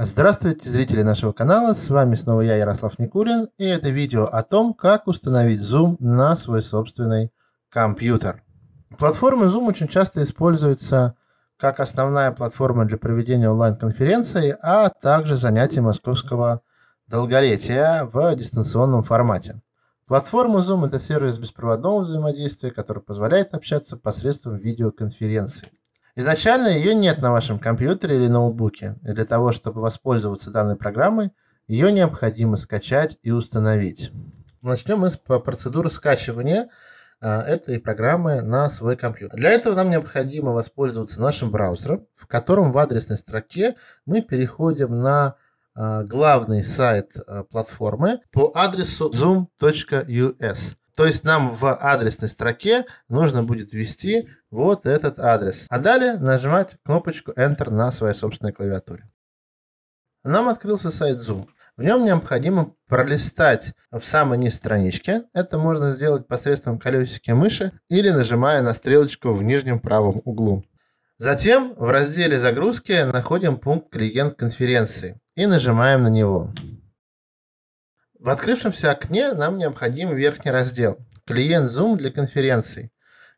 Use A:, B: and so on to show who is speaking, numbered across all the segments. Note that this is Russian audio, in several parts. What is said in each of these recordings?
A: Здравствуйте, зрители нашего канала, с вами снова я, Ярослав Никулин, и это видео о том, как установить Zoom на свой собственный компьютер. Платформы Zoom очень часто используются как основная платформа для проведения онлайн-конференций, а также занятий московского долголетия в дистанционном формате. Платформа Zoom – это сервис беспроводного взаимодействия, который позволяет общаться посредством видеоконференций. Изначально ее нет на вашем компьютере или ноутбуке. И для того, чтобы воспользоваться данной программой, ее необходимо скачать и установить. Начнем мы с процедуры скачивания а, этой программы на свой компьютер. Для этого нам необходимо воспользоваться нашим браузером, в котором в адресной строке мы переходим на а, главный сайт а, платформы по адресу zoom.us. То есть нам в адресной строке нужно будет ввести вот этот адрес. А далее нажимать кнопочку Enter на своей собственной клавиатуре. Нам открылся сайт Zoom. В нем необходимо пролистать в самый низ страничке. Это можно сделать посредством колесики мыши или нажимая на стрелочку в нижнем правом углу. Затем в разделе «Загрузки» находим пункт «Клиент конференции» и нажимаем на него. В открывшемся окне нам необходим верхний раздел «Клиент Zoom для конференций»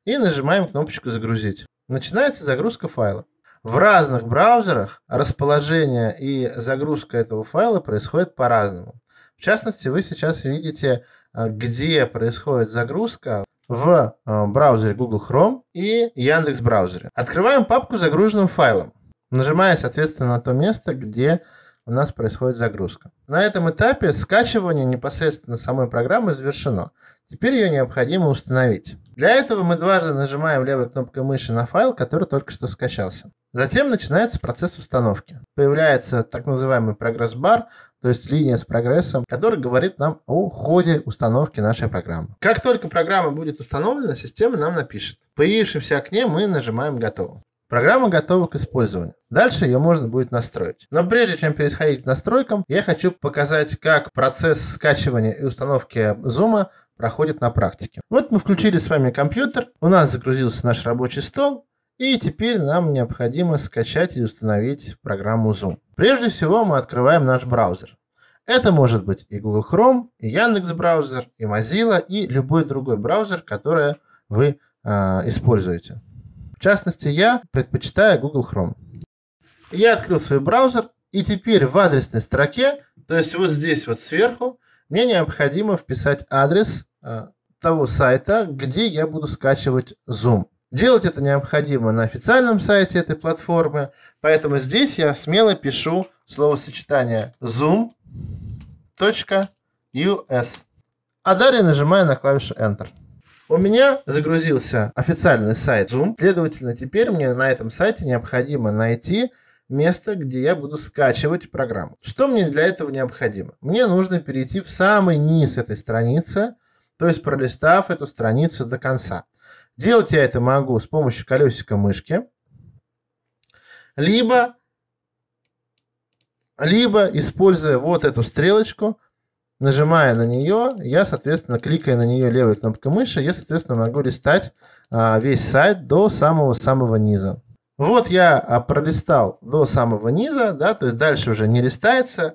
A: и нажимаем кнопочку «Загрузить». Начинается загрузка файла. В разных браузерах расположение и загрузка этого файла происходит по-разному. В частности, вы сейчас видите, а, где происходит загрузка в а, браузере Google Chrome и Яндекс браузере. Открываем папку с загруженным файлом, нажимая, соответственно, на то место, где у нас происходит загрузка. На этом этапе скачивание непосредственно самой программы завершено. Теперь ее необходимо установить. Для этого мы дважды нажимаем левой кнопкой мыши на файл, который только что скачался. Затем начинается процесс установки. Появляется так называемый прогресс-бар, то есть линия с прогрессом, который говорит нам о ходе установки нашей программы. Как только программа будет установлена, система нам напишет. В появившемся окне мы нажимаем «Готово». Программа готова к использованию. Дальше ее можно будет настроить. Но прежде чем переходить к настройкам, я хочу показать, как процесс скачивания и установки Zoom проходит на практике. Вот мы включили с вами компьютер, у нас загрузился наш рабочий стол, и теперь нам необходимо скачать и установить программу Zoom. Прежде всего мы открываем наш браузер. Это может быть и Google Chrome, и Яндекс браузер, и Mozilla, и любой другой браузер, который вы э, используете. В частности, я предпочитаю Google Chrome. Я открыл свой браузер, и теперь в адресной строке, то есть вот здесь вот сверху, мне необходимо вписать адрес э, того сайта, где я буду скачивать Zoom. Делать это необходимо на официальном сайте этой платформы, поэтому здесь я смело пишу словосочетание zoom.us, а далее нажимаю на клавишу Enter. У меня загрузился официальный сайт Zoom. Следовательно, теперь мне на этом сайте необходимо найти место, где я буду скачивать программу. Что мне для этого необходимо? Мне нужно перейти в самый низ этой страницы, то есть пролистав эту страницу до конца. Делать я это могу с помощью колесика мышки, либо, либо используя вот эту стрелочку, нажимая на нее, я, соответственно, кликая на нее левой кнопкой мыши, я, соответственно, могу листать а, весь сайт до самого-самого низа. Вот я а, пролистал до самого низа, да, то есть дальше уже не листается.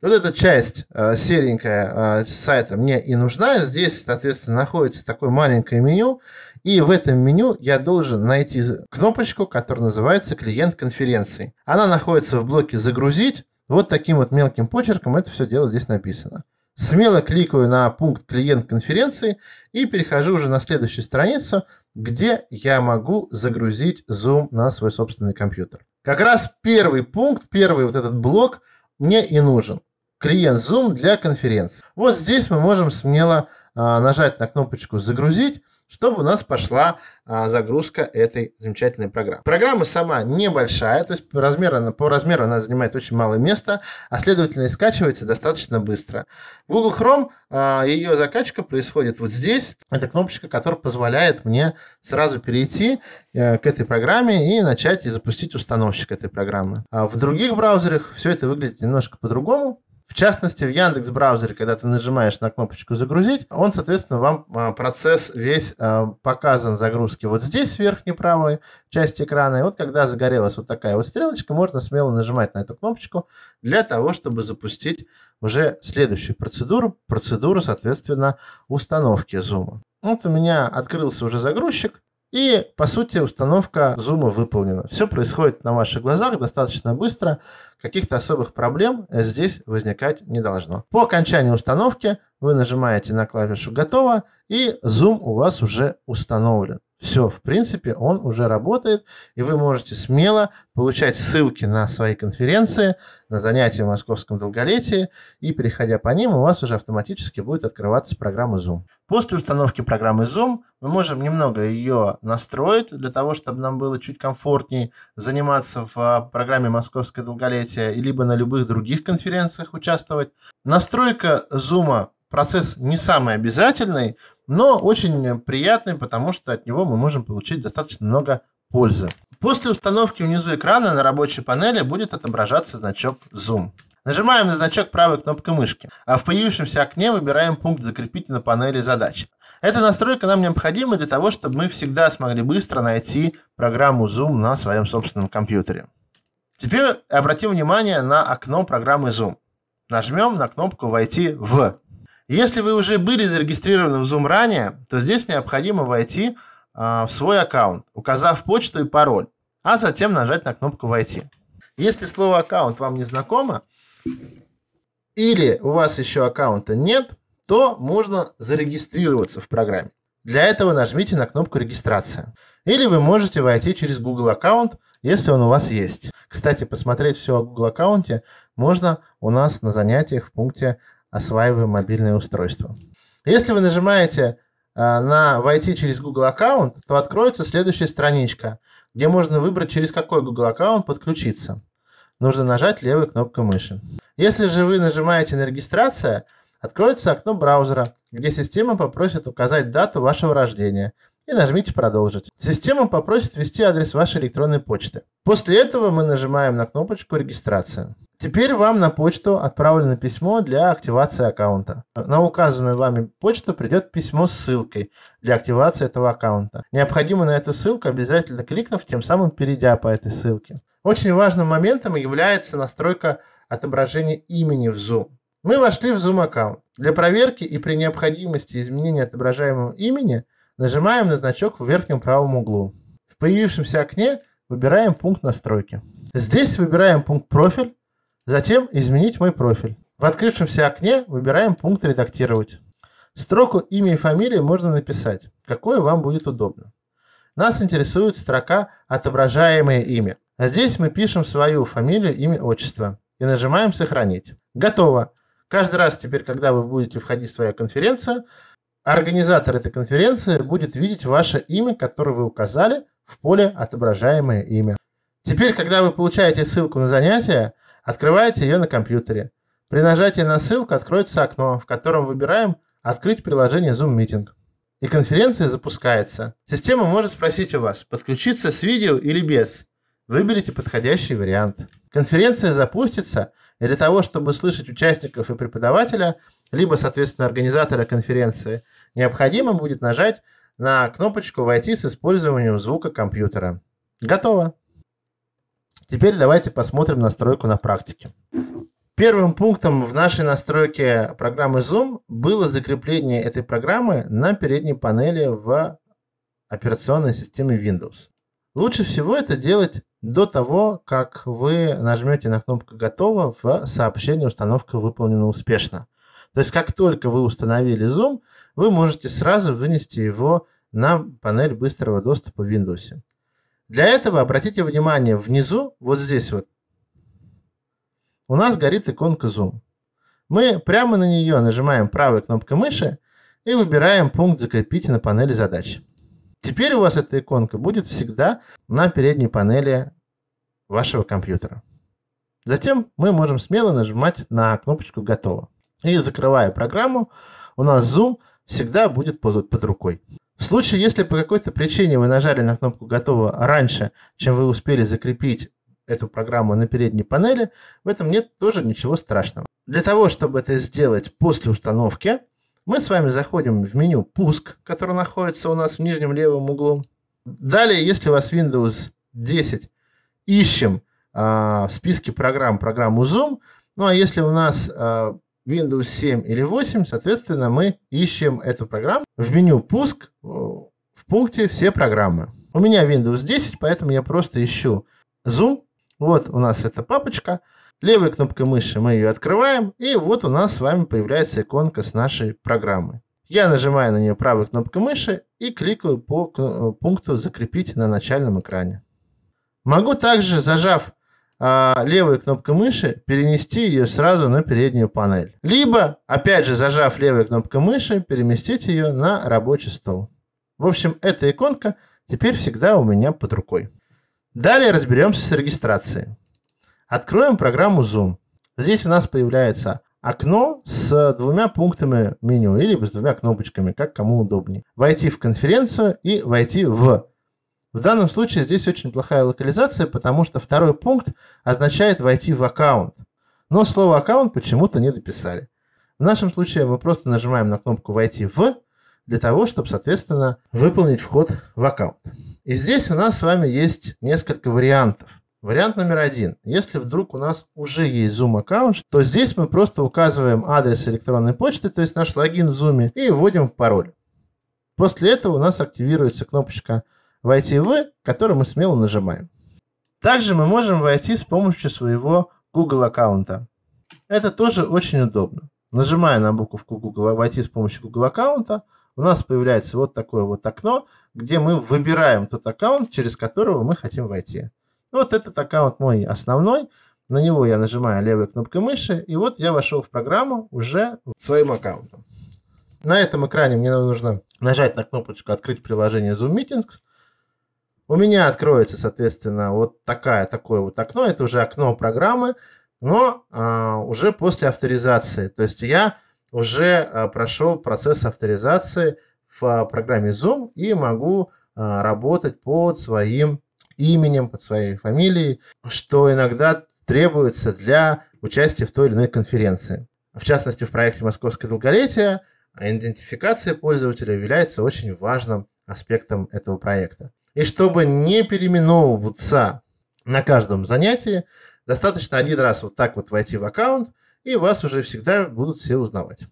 A: Вот эта часть а, серенькая сайта мне и нужна. Здесь, соответственно, находится такое маленькое меню. И в этом меню я должен найти кнопочку, которая называется «Клиент конференции». Она находится в блоке «Загрузить». Вот таким вот мелким почерком это все дело здесь написано. Смело кликаю на пункт «Клиент конференции» и перехожу уже на следующую страницу, где я могу загрузить Zoom на свой собственный компьютер. Как раз первый пункт, первый вот этот блок мне и нужен. Клиент Zoom для конференции. Вот здесь мы можем смело а, нажать на кнопочку «Загрузить» чтобы у нас пошла а, загрузка этой замечательной программы. Программа сама небольшая, то есть по размеру, она, по размеру она занимает очень мало места, а следовательно и скачивается достаточно быстро. Google Chrome, а, ее закачка происходит вот здесь. Это кнопочка, которая позволяет мне сразу перейти э, к этой программе и начать и запустить установщик этой программы. А в других браузерах все это выглядит немножко по-другому. В частности, в Яндекс браузере, когда ты нажимаешь на кнопочку «Загрузить», он, соответственно, вам а, процесс весь а, показан загрузки вот здесь, в верхней правой части экрана. И вот когда загорелась вот такая вот стрелочка, можно смело нажимать на эту кнопочку для того, чтобы запустить уже следующую процедуру, процедуру, соответственно, установки зума. Вот у меня открылся уже загрузчик. И, по сути, установка зума выполнена. Все происходит на ваших глазах достаточно быстро. Каких-то особых проблем здесь возникать не должно. По окончании установки вы нажимаете на клавишу «Готово», и зум у вас уже установлен. Все, в принципе, он уже работает, и вы можете смело получать ссылки на свои конференции, на занятия в московском долголетии, и переходя по ним, у вас уже автоматически будет открываться программа Zoom. После установки программы Zoom мы можем немного ее настроить для того, чтобы нам было чуть комфортнее заниматься в а, программе «Московское долголетие» либо на любых других конференциях участвовать. Настройка Zoom процесс не самый обязательный, но очень приятный, потому что от него мы можем получить достаточно много пользы. После установки внизу экрана на рабочей панели будет отображаться значок Zoom. Нажимаем на значок правой кнопкой мышки, а в появившемся окне выбираем пункт «Закрепить на панели задачи». Эта настройка нам необходима для того, чтобы мы всегда смогли быстро найти программу Zoom на своем собственном компьютере. Теперь обратим внимание на окно программы Zoom. Нажмем на кнопку «Войти в». Если вы уже были зарегистрированы в Zoom ранее, то здесь необходимо войти а, в свой аккаунт, указав почту и пароль, а затем нажать на кнопку «Войти». Если слово «аккаунт» вам не знакомо, или у вас еще аккаунта нет, то можно зарегистрироваться в программе. Для этого нажмите на кнопку «Регистрация». Или вы можете войти через Google аккаунт, если он у вас есть. Кстати, посмотреть все о Google аккаунте можно у нас на занятиях в пункте осваиваем мобильное устройство. Если вы нажимаете а, на «Войти через Google аккаунт», то откроется следующая страничка, где можно выбрать, через какой Google аккаунт подключиться. Нужно нажать левой кнопкой мыши. Если же вы нажимаете на «Регистрация», откроется окно браузера, где система попросит указать дату вашего рождения и нажмите «Продолжить». Система попросит ввести адрес вашей электронной почты. После этого мы нажимаем на кнопочку «Регистрация». Теперь вам на почту отправлено письмо для активации аккаунта. На указанную вами почту придет письмо с ссылкой для активации этого аккаунта. Необходимо на эту ссылку обязательно кликнув, тем самым перейдя по этой ссылке. Очень важным моментом является настройка отображения имени в Zoom. Мы вошли в Zoom аккаунт. Для проверки и при необходимости изменения отображаемого имени нажимаем на значок в верхнем правом углу. В появившемся окне выбираем пункт настройки. Здесь выбираем пункт профиль Затем изменить мой профиль. В открывшемся окне выбираем пункт «Редактировать». Строку имя и фамилии можно написать, какое вам будет удобно. Нас интересует строка «Отображаемое имя». А здесь мы пишем свою фамилию, имя, отчество и нажимаем «Сохранить». Готово. Каждый раз теперь, когда вы будете входить в свою конференцию, организатор этой конференции будет видеть ваше имя, которое вы указали в поле «Отображаемое имя». Теперь, когда вы получаете ссылку на занятие, Открываете ее на компьютере. При нажатии на ссылку откроется окно, в котором выбираем «Открыть приложение Zoom Meeting». И конференция запускается. Система может спросить у вас, подключиться с видео или без. Выберите подходящий вариант. Конференция запустится, и для того, чтобы слышать участников и преподавателя, либо, соответственно, организатора конференции, необходимо будет нажать на кнопочку «Войти с использованием звука компьютера». Готово! Теперь давайте посмотрим настройку на практике. Первым пунктом в нашей настройке программы Zoom было закрепление этой программы на передней панели в операционной системе Windows. Лучше всего это делать до того, как вы нажмете на кнопку «Готово» в сообщении «Установка выполнена успешно». То есть, как только вы установили Zoom, вы можете сразу вынести его на панель быстрого доступа в Windows. Для этого обратите внимание, внизу, вот здесь вот, у нас горит иконка Zoom. Мы прямо на нее нажимаем правой кнопкой мыши и выбираем пункт «Закрепить на панели задач». Теперь у вас эта иконка будет всегда на передней панели вашего компьютера. Затем мы можем смело нажимать на кнопочку «Готово». И закрывая программу, у нас Zoom всегда будет под, рукой. В случае, если по какой-то причине вы нажали на кнопку «Готово» раньше, чем вы успели закрепить эту программу на передней панели, в этом нет тоже ничего страшного. Для того, чтобы это сделать после установки, мы с вами заходим в меню «Пуск», которое находится у нас в нижнем левом углу. Далее, если у вас Windows 10, ищем э, в списке программ программу Zoom. Ну а если у нас э, Windows 7 или 8, соответственно, мы ищем эту программу в меню «Пуск» э, в пункте «Все программы». У меня Windows 10, поэтому я просто ищу Zoom. Вот у нас эта папочка. Левой кнопкой мыши мы ее открываем, и вот у нас с вами появляется иконка с нашей программы. Я нажимаю на нее правой кнопкой мыши и кликаю по э, пункту «Закрепить на начальном экране». Могу также, зажав а, левой кнопкой мыши перенести ее сразу на переднюю панель. Либо, опять же, зажав левой кнопкой мыши, переместить ее на рабочий стол. В общем, эта иконка теперь всегда у меня под рукой. Далее разберемся с регистрацией. Откроем программу Zoom. Здесь у нас появляется окно с двумя пунктами меню или с двумя кнопочками, как кому удобнее. Войти в конференцию и войти в в данном случае здесь очень плохая локализация, потому что второй пункт означает «войти в аккаунт». Но слово «аккаунт» почему-то не дописали. В нашем случае мы просто нажимаем на кнопку «войти в», для того, чтобы, соответственно, выполнить вход в аккаунт. И здесь у нас с вами есть несколько вариантов. Вариант номер один. Если вдруг у нас уже есть Zoom аккаунт, то здесь мы просто указываем адрес электронной почты, то есть наш логин в Zoom, и вводим пароль. После этого у нас активируется кнопочка войти в, который мы смело нажимаем. Также мы можем войти с помощью своего Google аккаунта. Это тоже очень удобно. Нажимая на буковку Google «Войти с помощью Google аккаунта», у нас появляется вот такое вот окно, где мы выбираем тот аккаунт, через которого мы хотим войти. Вот этот аккаунт мой основной, на него я нажимаю левой кнопкой мыши, и вот я вошел в программу уже своим аккаунтом. На этом экране мне нужно нажать на кнопочку «Открыть приложение Zoom Meetings», у меня откроется, соответственно, вот такая, такое вот окно. Это уже окно программы, но а, уже после авторизации. То есть я уже а, прошел процесс авторизации в а, программе Zoom и могу а, работать под своим именем, под своей фамилией, что иногда требуется для участия в той или иной конференции. В частности, в проекте «Московское долголетие» идентификация пользователя является очень важным аспектом этого проекта. И чтобы не переименовываться на каждом занятии, достаточно один раз вот так вот войти в аккаунт, и вас уже всегда будут все узнавать.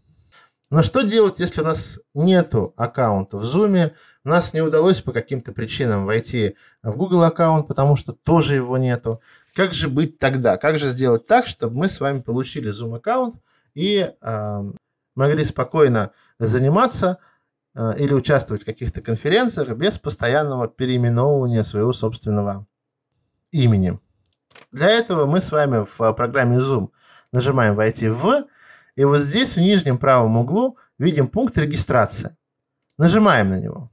A: Но что делать, если у нас нету аккаунта в Zoom? У нас не удалось по каким-то причинам войти в Google аккаунт, потому что тоже его нету. Как же быть тогда? Как же сделать так, чтобы мы с вами получили Zoom аккаунт и э, могли спокойно заниматься, Э, или участвовать в каких-то конференциях без постоянного переименовывания своего собственного имени. Для этого мы с вами в э, программе Zoom нажимаем «Войти в», и вот здесь в нижнем правом углу видим пункт регистрации. Нажимаем на него.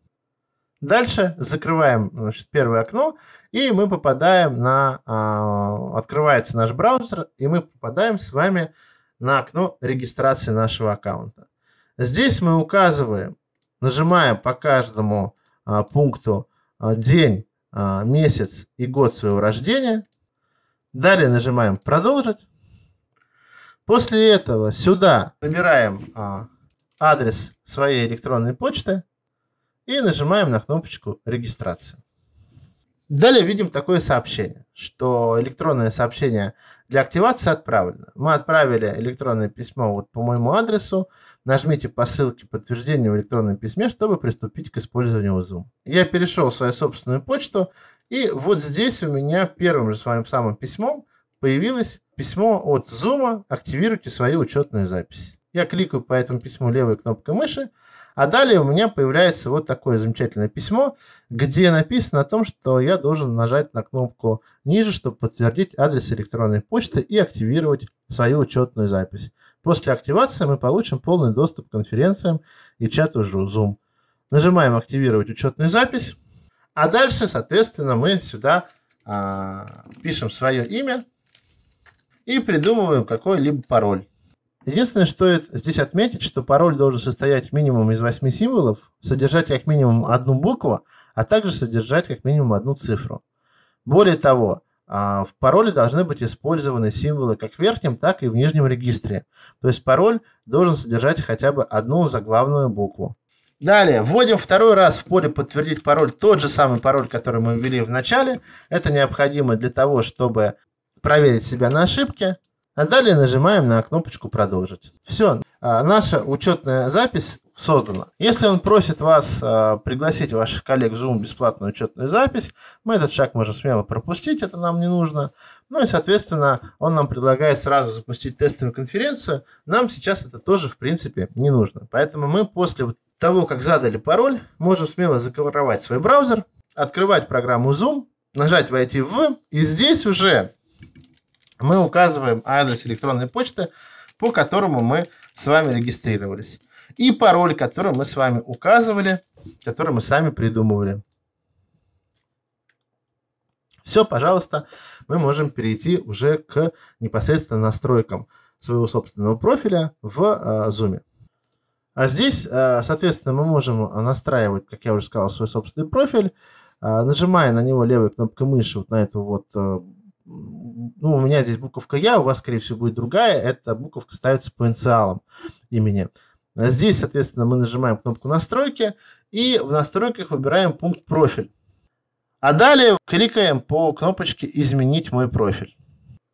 A: Дальше закрываем значит, первое окно, и мы попадаем на... Э, открывается наш браузер, и мы попадаем с вами на окно регистрации нашего аккаунта. Здесь мы указываем нажимаем по каждому а, пункту а, день, а, месяц и год своего рождения. Далее нажимаем «Продолжить». После этого сюда набираем а, адрес своей электронной почты и нажимаем на кнопочку «Регистрация». Далее видим такое сообщение, что электронное сообщение для активации отправлено. Мы отправили электронное письмо вот по моему адресу Нажмите по ссылке подтверждения в электронном письме, чтобы приступить к использованию Zoom. Я перешел в свою собственную почту, и вот здесь у меня первым же своим самым письмом появилось письмо от Zoom «Активируйте свою учетную запись». Я кликаю по этому письму левой кнопкой мыши, а далее у меня появляется вот такое замечательное письмо, где написано о том, что я должен нажать на кнопку ниже, чтобы подтвердить адрес электронной почты и активировать свою учетную запись. После активации мы получим полный доступ к конференциям и чату Zoom. Нажимаем «Активировать учетную запись». А дальше, соответственно, мы сюда а, пишем свое имя и придумываем какой-либо пароль. Единственное, что здесь отметить, что пароль должен состоять минимум из 8 символов, содержать как минимум одну букву, а также содержать как минимум одну цифру. Более того, а, в пароле должны быть использованы символы как в верхнем, так и в нижнем регистре. То есть пароль должен содержать хотя бы одну заглавную букву. Далее, вводим второй раз в поле «Подтвердить пароль» тот же самый пароль, который мы ввели в начале. Это необходимо для того, чтобы проверить себя на ошибки. А далее нажимаем на кнопочку «Продолжить». Все, а, наша учетная запись создано. Если он просит вас э, пригласить ваших коллег в Zoom бесплатную учетную запись, мы этот шаг можем смело пропустить, это нам не нужно. Ну и, соответственно, он нам предлагает сразу запустить тестовую конференцию. Нам сейчас это тоже, в принципе, не нужно. Поэтому мы после того, как задали пароль, можем смело заковоровать свой браузер, открывать программу Zoom, нажать «Войти в», и здесь уже мы указываем адрес электронной почты, по которому мы с вами регистрировались и пароль, который мы с вами указывали, который мы сами придумывали. Все, пожалуйста, мы можем перейти уже к непосредственно настройкам своего собственного профиля в э, Zoom. А здесь, э, соответственно, мы можем настраивать, как я уже сказал, свой собственный профиль, э, нажимая на него левой кнопкой мыши, вот на эту вот, э, ну, у меня здесь буковка «Я», у вас, скорее всего, будет другая, эта буковка ставится по инициалам имени. А здесь, соответственно, мы нажимаем кнопку «Настройки» и в настройках выбираем пункт «Профиль». А далее кликаем по кнопочке «Изменить мой профиль».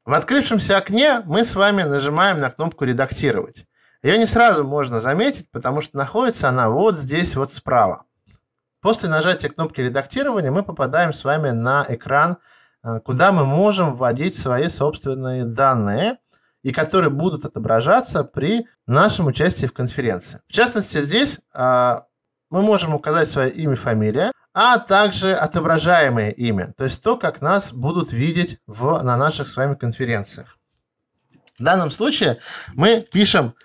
A: В открывшемся окне мы с вами нажимаем на кнопку «Редактировать». Ее не сразу можно заметить, потому что находится она вот здесь вот справа. После нажатия кнопки редактирования мы попадаем с вами на экран, э, куда мы можем вводить свои собственные данные, и которые будут отображаться при нашем участии в конференции. В частности, здесь а, мы можем указать свое имя, фамилия, а также отображаемое имя, то есть то, как нас будут видеть в, на наших с вами конференциях. В данном случае мы пишем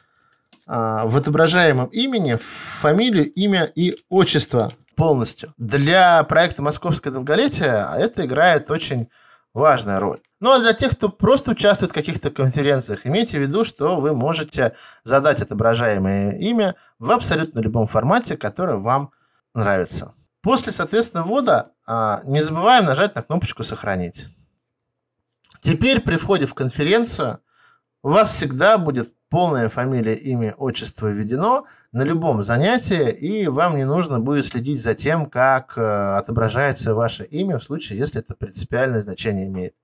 A: а, в отображаемом имени фамилию, имя и отчество полностью. Для проекта «Московское долголетие» это играет очень важная роль. Ну а для тех, кто просто участвует в каких-то конференциях, имейте в виду, что вы можете задать отображаемое имя в абсолютно любом формате, который вам нравится. После, соответственно, ввода а, не забываем нажать на кнопочку «Сохранить». Теперь при входе в конференцию у вас всегда будет полная фамилия, имя, отчество введено – на любом занятии, и вам не нужно будет следить за тем, как э, отображается ваше имя в случае, если это принципиальное значение имеет.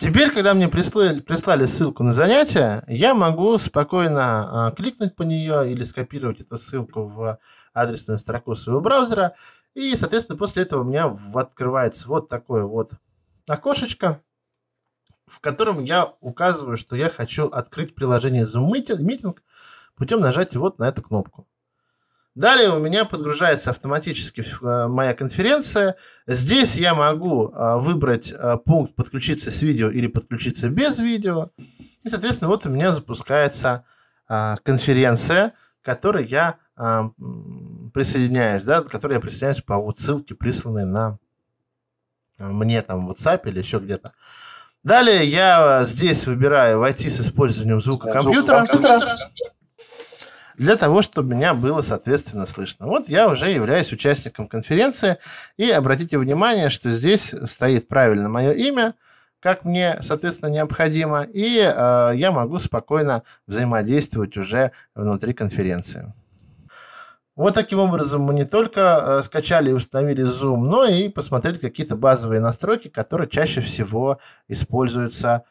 A: Теперь, когда мне прислали, прислали ссылку на занятие, я могу спокойно а, кликнуть по нее или скопировать эту ссылку в адресную строку своего браузера. И, соответственно, после этого у меня открывается вот такое вот окошечко, в котором я указываю, что я хочу открыть приложение Zoom Meeting, путем нажатия вот на эту кнопку. Далее у меня подгружается автоматически э, моя конференция. Здесь я могу э, выбрать э, пункт «Подключиться с видео» или «Подключиться без видео». И, соответственно, вот у меня запускается конференция, которой я присоединяюсь, да, которой я присоединяюсь по вот ссылке, присланной на мне там в WhatsApp или еще где-то. Далее я здесь выбираю «Войти с использованием звука компьютера». компьютера для того, чтобы меня было, соответственно, слышно. Вот я уже являюсь участником конференции, и обратите внимание, что здесь стоит правильно мое имя, как мне, соответственно, необходимо, и э, я могу спокойно взаимодействовать уже внутри конференции. Вот таким образом мы не только э, скачали и установили Zoom, но и посмотрели какие-то базовые настройки, которые чаще всего используются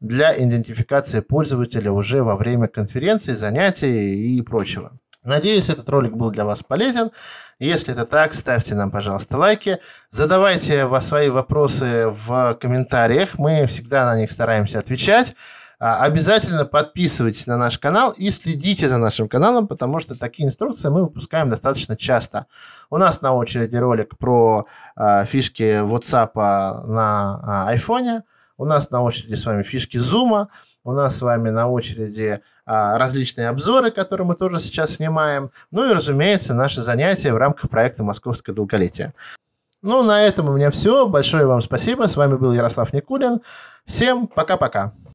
A: для идентификации пользователя уже во время конференции, занятий и прочего. Надеюсь, этот ролик был для вас полезен. Если это так, ставьте нам, пожалуйста, лайки. Задавайте свои вопросы в комментариях. Мы всегда на них стараемся отвечать. А, обязательно подписывайтесь на наш канал и следите за нашим каналом, потому что такие инструкции мы выпускаем достаточно часто. У нас на очереди ролик про а, фишки WhatsApp на iPhone. А, у нас на очереди с вами фишки зума, у нас с вами на очереди а, различные обзоры, которые мы тоже сейчас снимаем. Ну и, разумеется, наши занятия в рамках проекта «Московское долголетие». Ну, на этом у меня все. Большое вам спасибо. С вами был Ярослав Никулин. Всем пока-пока.